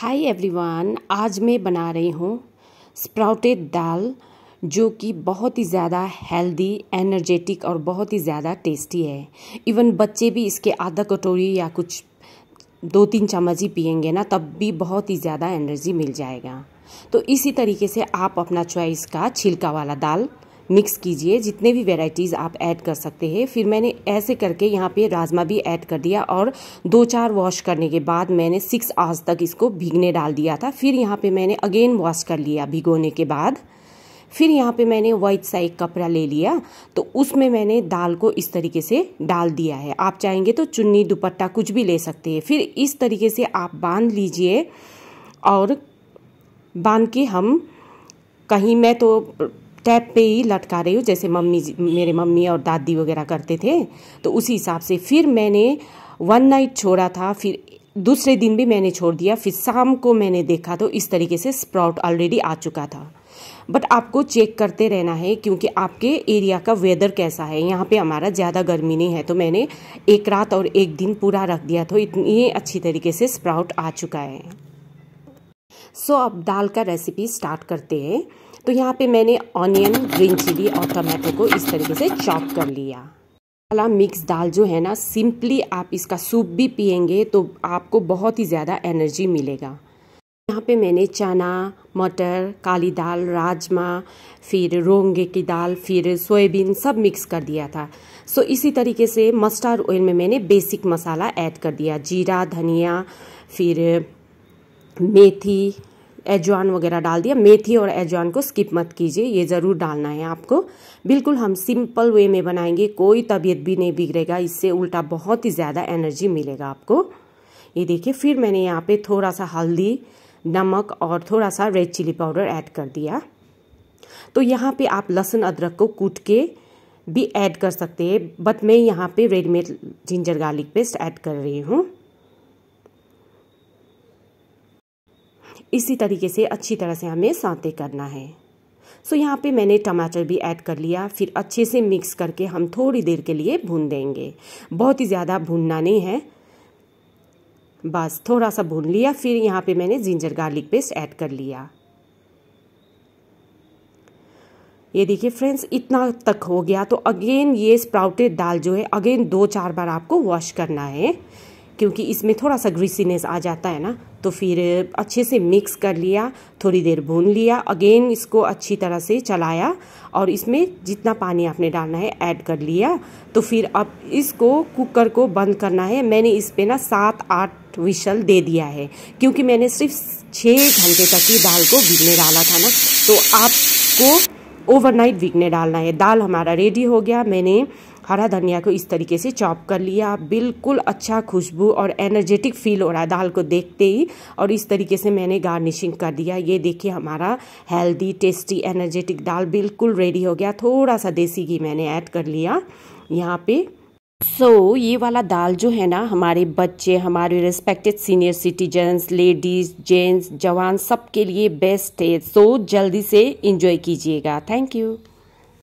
hi everyone आज मैं बना रही हूँ स्प्राउटेड दाल जो कि बहुत ही ज़्यादा हेल्दी एनर्जेटिक और बहुत ही ज़्यादा टेस्टी है इवन बच्चे भी इसके आधा कटोरी या कुछ दो तीन चम्मच ही पियेंगे ना तब भी बहुत ही ज़्यादा एनर्जी मिल जाएगा तो इसी तरीके से आप अपना चॉइस का छिलका वाला दाल मिक्स कीजिए जितने भी वेराइटीज़ आप ऐड कर सकते हैं फिर मैंने ऐसे करके यहाँ पे राजमा भी ऐड कर दिया और दो चार वॉश करने के बाद मैंने सिक्स आवर्स तक इसको भीगने डाल दिया था फिर यहाँ पे मैंने अगेन वॉश कर लिया भिगोने के बाद फिर यहाँ पे मैंने वाइट सा एक कपड़ा ले लिया तो उसमें मैंने दाल को इस तरीके से डाल दिया है आप चाहेंगे तो चुन्नी दुपट्टा कुछ भी ले सकते हैं फिर इस तरीके से आप बांध लीजिए और बांध के हम कहीं मैं तो टैप पे ही लटका रही हूँ जैसे मम्मी मेरे मम्मी और दादी वगैरह करते थे तो उसी हिसाब से फिर मैंने वन नाइट छोड़ा था फिर दूसरे दिन भी मैंने छोड़ दिया फिर शाम को मैंने देखा तो इस तरीके से स्प्राउट ऑलरेडी आ चुका था बट आपको चेक करते रहना है क्योंकि आपके एरिया का वेदर कैसा है यहाँ पे हमारा ज़्यादा गर्मी नहीं है तो मैंने एक रात और एक दिन पूरा रख दिया तो इतनी अच्छी तरीके से स्प्राउट आ चुका है सो so, अब दाल का रेसिपी स्टार्ट करते हैं तो यहाँ पे मैंने ऑनियन ग्रीन चिली और टमाटो को इस तरीके से चॉप कर लिया मसाला मिक्स दाल जो है ना सिंपली आप इसका सूप भी पियेंगे तो आपको बहुत ही ज़्यादा एनर्जी मिलेगा यहाँ पे मैंने चना मटर काली दाल राजमा फिर रोंगे की दाल फिर सोयाबीन सब मिक्स कर दिया था सो इसी तरीके से मस्टर्ड ऑयल में मैंने बेसिक मसाला ऐड कर दिया जीरा धनिया फिर मेथी एजवान वगैरह डाल दिया मेथी और एजवान को स्किप मत कीजिए ये ज़रूर डालना है आपको बिल्कुल हम सिंपल वे में बनाएंगे कोई तबीयत भी नहीं बिगड़ेगा इससे उल्टा बहुत ही ज़्यादा एनर्जी मिलेगा आपको ये देखिए फिर मैंने यहाँ पे थोड़ा सा हल्दी नमक और थोड़ा सा रेड चिली पाउडर ऐड कर दिया तो यहाँ पर आप लहसुन अदरक को कूट के भी ऐड कर सकते हैं बट मैं यहाँ पर readymade ginger garlic paste add कर रही हूँ इसी तरीके से अच्छी तरह से हमें सांते करना है सो so, यहाँ पे मैंने टमाटर भी ऐड कर लिया फिर अच्छे से मिक्स करके हम थोड़ी देर के लिए भून देंगे बहुत ही ज़्यादा भूनना नहीं है बस थोड़ा सा भून लिया फिर यहाँ पे मैंने जिंजर गार्लिक पेस्ट ऐड कर लिया ये देखिए फ्रेंड्स इतना तक हो गया तो अगेन ये स्प्राउटेड दाल जो है अगेन दो चार बार आपको वॉश करना है क्योंकि इसमें थोड़ा सा ग्रीसीनेस आ जाता है ना तो फिर अच्छे से मिक्स कर लिया थोड़ी देर भून लिया अगेन इसको अच्छी तरह से चलाया और इसमें जितना पानी आपने डालना है ऐड कर लिया तो फिर अब इसको कुकर को बंद करना है मैंने इस पर ना सात आठ विशल दे दिया है क्योंकि मैंने सिर्फ छः घंटे तक ही दाल को भिगने डाला था ना तो आपको ओवरनाइट भिगने डालना है दाल हमारा रेडी हो गया मैंने हरा धनिया को इस तरीके से चॉप कर लिया बिल्कुल अच्छा खुशबू और एनर्जेटिक फील हो रहा है दाल को देखते ही और इस तरीके से मैंने गार्निशिंग कर दिया ये देखिए हमारा हेल्दी टेस्टी एनर्जेटिक दाल बिल्कुल रेडी हो गया थोड़ा सा देसी घी मैंने ऐड कर लिया यहाँ पे सो so, ये वाला दाल जो है ना हमारे बच्चे हमारे respected senior citizens ladies gents जवान सबके लिए बेस्ट है सो so, जल्दी से इंजॉय कीजिएगा थैंक यू